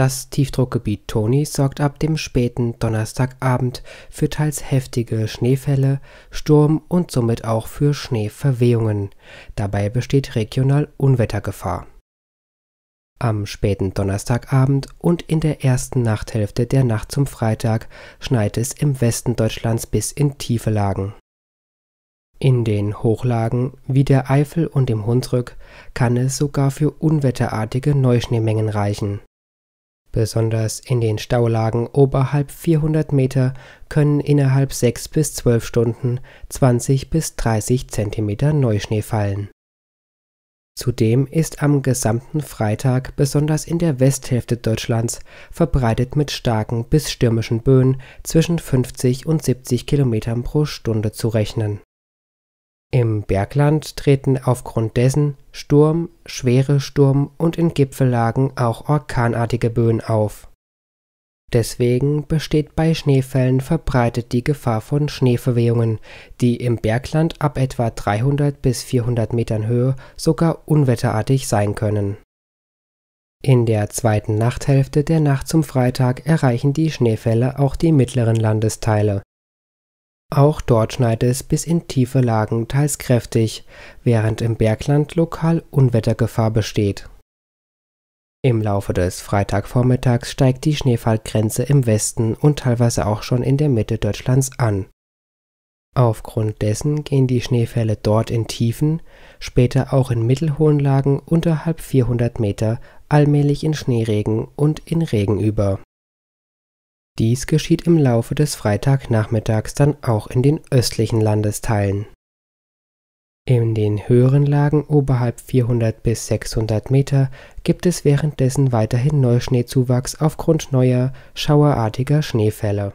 Das Tiefdruckgebiet Toni sorgt ab dem späten Donnerstagabend für teils heftige Schneefälle, Sturm und somit auch für Schneeverwehungen. Dabei besteht regional Unwettergefahr. Am späten Donnerstagabend und in der ersten Nachthälfte der Nacht zum Freitag schneit es im Westen Deutschlands bis in tiefe Lagen. In den Hochlagen wie der Eifel und dem Hunsrück kann es sogar für unwetterartige Neuschneemengen reichen Besonders in den Staulagen oberhalb 400 Meter können innerhalb 6 bis 12 Stunden 20 bis 30 Zentimeter Neuschnee fallen. Zudem ist am gesamten Freitag besonders in der Westhälfte Deutschlands verbreitet mit starken bis stürmischen Böen zwischen 50 und 70 Kilometern pro Stunde zu rechnen im Bergland treten aufgrund dessen Sturm, schwere Sturm und in Gipfellagen auch orkanartige Böen auf. Deswegen besteht bei Schneefällen verbreitet die Gefahr von Schneeverwehungen, die im Bergland ab etwa 300 bis 400 Metern Höhe sogar unwetterartig sein können. In der zweiten Nachthälfte der Nacht zum Freitag erreichen die Schneefälle auch die mittleren Landesteile auch dort schneit es bis in tiefe Lagen teils kräftig, während im Bergland lokal Unwettergefahr besteht. Im Laufe des Freitagvormittags steigt die Schneefallgrenze im Westen und teilweise auch schon in der Mitte Deutschlands an. Aufgrund dessen gehen die Schneefälle dort in tiefen, später auch in mittelhohen Lagen unterhalb 400 Meter allmählich in Schneeregen und in Regen über dies geschieht im Laufe des Freitagnachmittags dann auch in den östlichen Landesteilen. In den höheren Lagen oberhalb 400 bis 600 Meter gibt es währenddessen weiterhin Neuschneezuwachs aufgrund neuer, schauerartiger Schneefälle